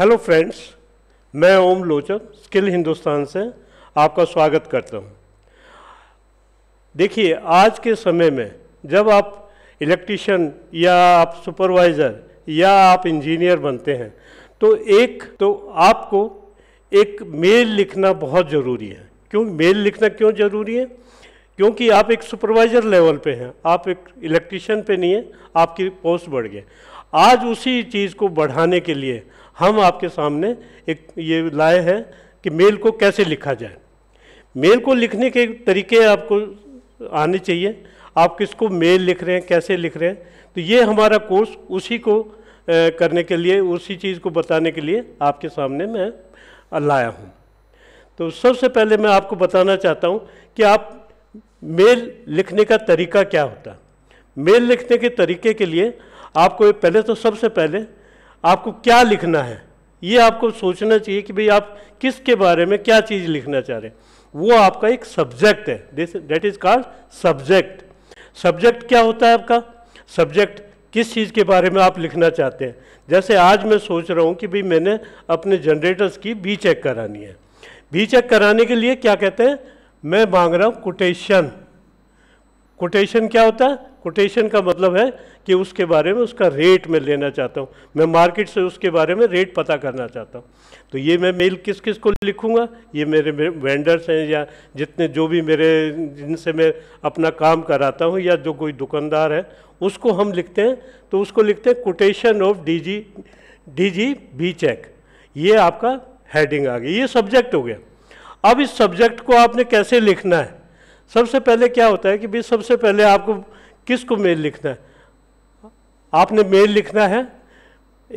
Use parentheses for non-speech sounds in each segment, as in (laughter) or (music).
hello friends मैं ओम लोचक skill Hindustan से आपका स्वागत करता हूं देखिए आज के समय में जब आप इलेक्ट्रिशियन या आप सुपरवाइज़र या आप इंजीनियर बनते हैं तो एक तो आपको एक मेल लिखना बहुत ज़रूरी है क्यों मेल लिखना क्यों ज़रूरी है क्योंकि आप एक सुपरवाइज़र लेवल पे हैं आप एक इलेक्ट्रिशियन पे नहीं हैं आपकी पोस्ट बढ़ गई आज उसी चीज़ को बढ़ाने के लिए हम आपके सामने एक ये लाए हैं कि मेल को कैसे लिखा जाए मेल को लिखने के तरीके आपको आने चाहिए आप किसको मेल लिख रहे हैं कैसे लिख रहे हैं तो ये हमारा कोर्स उसी को करने के लिए उसी चीज़ को बताने के लिए आपके सामने मैं लाया हूँ तो सबसे पहले मैं आपको बताना चाहता हूँ कि आप मेल लिखने का तरीका क्या होता है मेल लिखने के तरीके के लिए आपको पहले तो सबसे पहले आपको क्या लिखना है ये आपको सोचना चाहिए कि भाई आप किसके बारे में क्या चीज़ लिखना चाह रहे हैं वो आपका एक सब्जेक्ट है this date is called subject subject क्या होता है आपका सब्जेक्ट किस चीज़ के बारे में आप लिखना चाहते हैं जैसे आज मैं सोच रहा हूँ कि भाई मैंने अपने जनरेटर्स की बी चेक करानी है बी चेक कराने के लिए क्या कहते हैं मैं मांग रहा हूँ कोटेशन कोटेशन क्या होता है कोटेशन का मतलब है कि उसके बारे में उसका रेट मैं लेना चाहता हूँ मैं मार्केट से उसके बारे में रेट पता करना चाहता हूँ तो ये मैं मेल किस किस को लिखूँगा ये मेरे वेंडर्स हैं या जितने जो भी मेरे जिनसे मैं अपना काम कराता हूँ या जो कोई दुकानदार है उसको हम लिखते हैं तो उसको लिखते हैं quotation of D G D G B check ये आपका हेडिंग आ गई ये सब्जेक्ट हो गया अब इस सब्जेक्ट को आपने कैसे लिखना है सबसे पहले क्या होता है कि भाई सबसे पहले आपको किसको मेल लिखना है आपने मेल लिखना है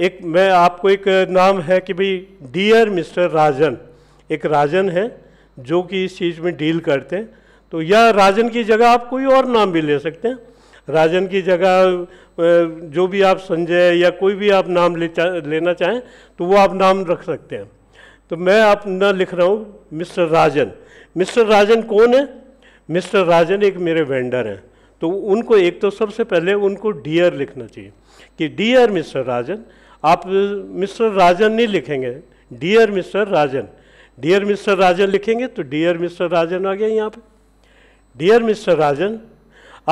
एक मैं आपको एक नाम है कि भाई डियर मिस्टर राजन एक राजन है जो कि इस चीज़ में डील करते हैं तो या राजन की जगह आप कोई और नाम भी ले सकते हैं राजन की जगह जो भी आप संजय या कोई भी आप नाम ले चा, लेना चाहें तो वो आप नाम रख सकते हैं तो मैं आप न लिख रहा हूँ मिस्टर राजन मिस्टर राजन कौन है मिस्टर राजन एक मेरे वेंडर हैं तो उनको एक तो सबसे पहले उनको डियर लिखना चाहिए कि डियर मिस्टर राजन आप मिस्टर राजन नहीं लिखेंगे dear mister Rajan dear mister Rajan लिखेंगे तो डियर मिस्टर राजन आ गया यहाँ पे डियर मिस्टर राजन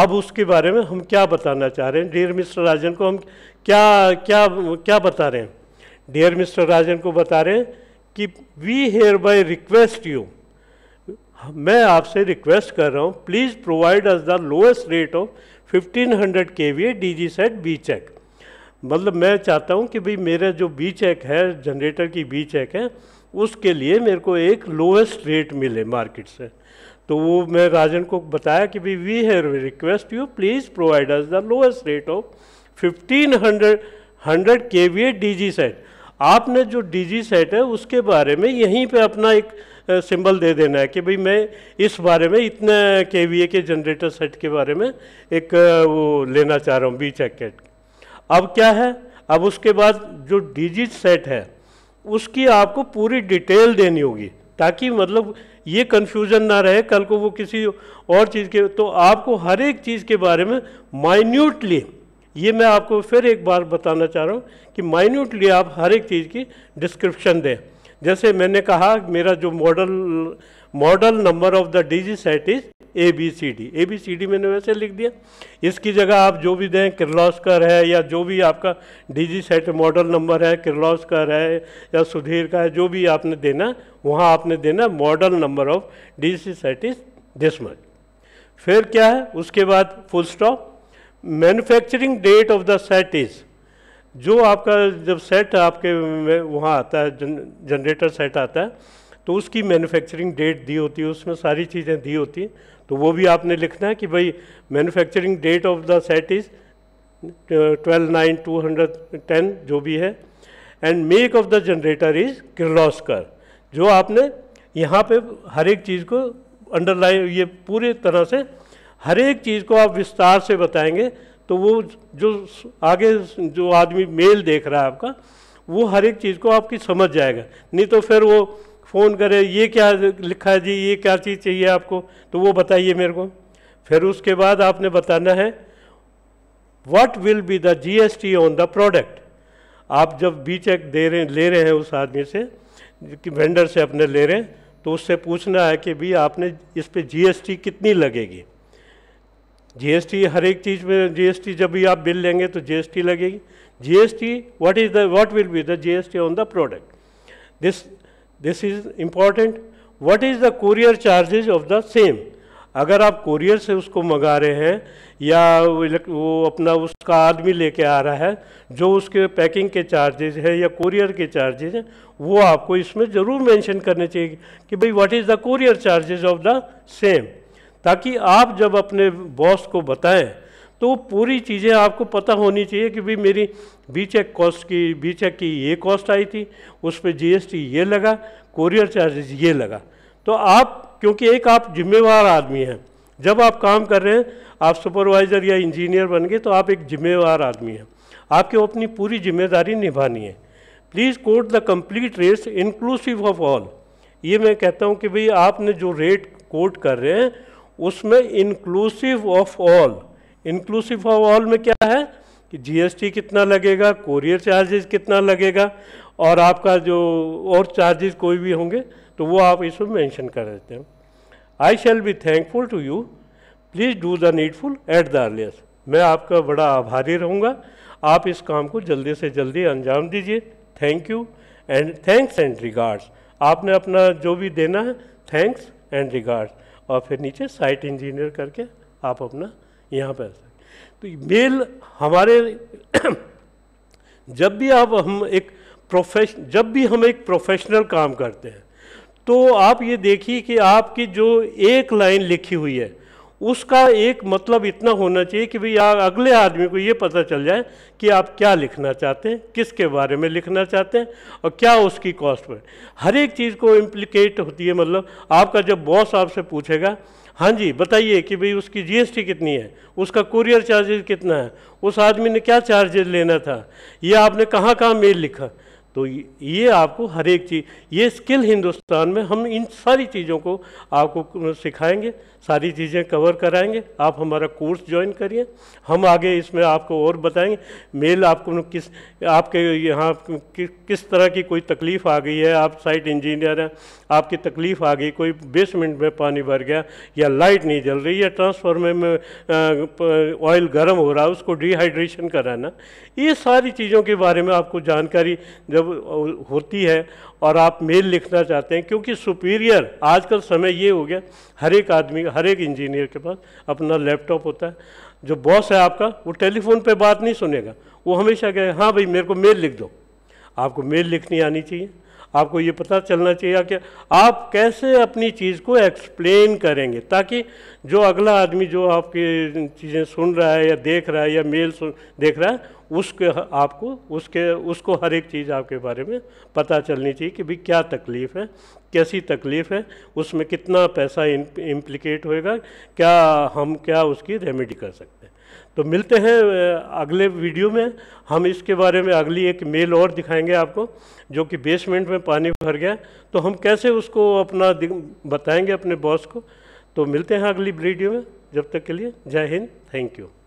अब उसके बारे में हम क्या बताना चाह रहे हैं डियर मिस्टर राजन को हम क्या क्या क्या बता रहे हैं डियर मिस्टर राजन को बता रहे हैं कि we hereby request you मैं आपसे रिक्वेस्ट कर रहा हूँ please provide us the lowest rate of 1500 hundred K V D G set B check मतलब मैं चाहता हूँ कि भाई मेरा जो बी चेक है जनरेटर की बी चेक है उसके लिए मेरे को एक लोएस्ट रेट मिले मार्केट से तो वो मैं राजन को बताया कि भाई we have request you please provide us the lowest rate of 1500 hundred hundred K V D G set आपने जो डीजी सेट है उसके बारे में यहीं पे अपना एक सिंबल दे देना है कि भाई मैं इस बारे में इतने के वी ए के जनरेटर सेट के बारे में एक वो लेना चाह रहा हूँ बी चैकेट अब क्या है अब उसके बाद जो डीजी सेट है उसकी आपको पूरी डिटेल देनी होगी ताकि मतलब ये कन्फ्यूज़न ना रहे कल को वो किसी और चीज़ के तो आपको हर एक चीज़ के बारे में माइन्यूटली ये मैं आपको फिर एक बार बताना चाह रहा हूँ कि माइन्यूटली आप हर एक चीज़ की डिस्क्रिप्शन दें जैसे मैंने कहा मेरा जो model model number of the DG set is A B C D A B C D मैंने वैसे लिख दिया इसकी जगह आप जो भी दें किर्लॉस्कर है या जो भी आपका डीजी सेट मॉडल नंबर है किर्लॉस्कर है या सुधीर का है जो भी आपने देना वहाँ आपने देना model number of D C set is this much फिर क्या है उसके बाद full stop manufacturing date of the set is जो आपका जब सेट आपके वहाँ आता है जन, जनरेटर सेट आता है तो उसकी मैन्युफैक्चरिंग डेट दी होती है उसमें सारी चीज़ें दी होती हैं तो वो भी आपने लिखना है कि भाई manufacturing date of the set is twelve nine two hundred ten जो भी है and make of the generator is Kirloskar जो आपने यहाँ पे हर एक चीज़ को अंडरलाइन ये पूरे तरह से हर एक चीज़ को आप विस्तार से बताएंगे तो वो जो आगे जो आदमी मेल देख रहा है आपका वो हर एक चीज़ को आपकी समझ जाएगा नहीं तो फिर वो फ़ोन करे ये क्या लिखा है जी ये क्या चीज़ चाहिए आपको तो वो बताइए मेरे को फिर उसके बाद आपने बताना है what will be the G S T on the product आप जब बी चेक दे रहे ले रहे हैं उस आदमी से कि वेंडर से अपने ले रहे हैं तो उससे पूछना है कि भी आपने इस पर टी कितनी लगेगी जीएसटी हर एक चीज़ में जीएसटी जब भी आप बिल लेंगे तो जीएसटी लगेगी GST what is the what will be the GST on the product this this is important what is the courier charges of the same अगर आप कुरियर से उसको मंगा रहे हैं या वो अपना उसका आदमी लेके आ रहा है जो उसके पैकिंग के चार्जेज है या कुरियर के चार्जेज हैं वो आपको इसमें ज़रूर मेंशन करने चाहिए कि भाई what is the courier charges of the same ताकि आप जब अपने बॉस को बताएं तो पूरी चीज़ें आपको पता होनी चाहिए कि भाई मेरी बी चेक कॉस्ट की बी चेक की ये कॉस्ट आई थी उस पर जीएसटी ये लगा कोरियर चार्जेस ये लगा तो आप क्योंकि एक आप जिम्मेवार आदमी हैं जब आप काम कर रहे हैं आप सुपरवाइज़र या इंजीनियर बन गए तो आप एक जिम्मेवार आदमी हैं आपके अपनी पूरी जिम्मेदारी निभानी है please quote the complete rates inclusive of all ये मैं कहता हूँ कि भाई आपने जो रेट कोट कर रहे हैं उसमें inclusive of all inclusive of all में क्या है कि जीएसटी कितना लगेगा कोरियर चार्जेस कितना लगेगा और आपका जो और चार्जेस कोई भी होंगे तो वो आप इसमें मेंशन कर देते हैं I shall be thankful to you please do the needful at the earliest मैं आपका बड़ा आभारी रहूँगा आप इस काम को जल्दी से जल्दी अंजाम दीजिए thank you and thanks and regards आपने अपना जो भी देना है थैंक्स एंड रिगार्ड्स और फिर नीचे साइट इंजीनियर करके आप अपना यहाँ पर तो मेल हमारे (clears throat) जब भी आप हम एक प्रोफेश जब भी हम एक प्रोफेशनल काम करते हैं तो आप ये देखिए कि आपकी जो एक लाइन लिखी हुई है उसका एक मतलब इतना होना चाहिए कि भाई अगले आदमी को ये पता चल जाए कि आप क्या लिखना चाहते हैं किसके बारे में लिखना चाहते हैं और क्या उसकी कॉस्ट पर हर एक चीज़ को इम्प्लिकेट होती है मतलब आपका जब बॉस आपसे पूछेगा हाँ जी बताइए कि भाई उसकी जीएसटी कितनी है उसका कुरियर चार्जेज कितना है उस आदमी ने क्या चार्जेज लेना था ये आपने कहाँ कहाँ मेल लिखा तो ये आपको हर एक चीज़ ये स्किल हिंदुस्तान में हम इन सारी चीज़ों को आपको सिखाएंगे सारी चीज़ें कवर कराएंगे आप हमारा कोर्स ज्वाइन करिए हम आगे इसमें आपको और बताएंगे मेल आपको किस आपके यहाँ कि, किस तरह की कोई तकलीफ़ आ गई है आप साइट इंजीनियर हैं आपकी तकलीफ़ आ गई कोई बेसमेंट में पानी भर गया या लाइट नहीं जल रही या ट्रांसफार्मर में ऑयल गर्म हो रहा है उसको डिहाइड्रेशन कराना ये सारी चीज़ों के बारे में आपको जानकारी जब जब होती है और आप मेल लिखना चाहते हैं क्योंकि सुपीरियर आजकल समय ये हो गया हर एक आदमी हर एक इंजीनियर के पास अपना लैपटॉप होता है जो बॉस है आपका वो टेलीफोन पे बात नहीं सुनेगा वो हमेशा कहे हाँ भाई मेरे को मेल लिख दो आपको मेल लिखनी आनी चाहिए आपको ये पता चलना चाहिए कि आप कैसे अपनी चीज़ को एक्सप्लेन करेंगे ताकि जो अगला आदमी जो आपकी चीज़ें सुन रहा है या देख रहा है या मेल सुन देख रहा है उसके आपको उसके उसको हर एक चीज़ आपके बारे में पता चलनी चाहिए कि भाई क्या तकलीफ़ है कैसी तकलीफ़ है उसमें कितना पैसा इम्प्लिकेट होएगा क्या हम क्या उसकी रेमेडी कर सकते हैं तो मिलते हैं अगले वीडियो में हम इसके बारे में अगली एक मेल और दिखाएंगे आपको जो कि बेसमेंट में पानी भर गया तो हम कैसे उसको अपना बताएंगे अपने बॉस को तो मिलते हैं अगली वीडियो में जब तक के लिए जय हिंद थैंक यू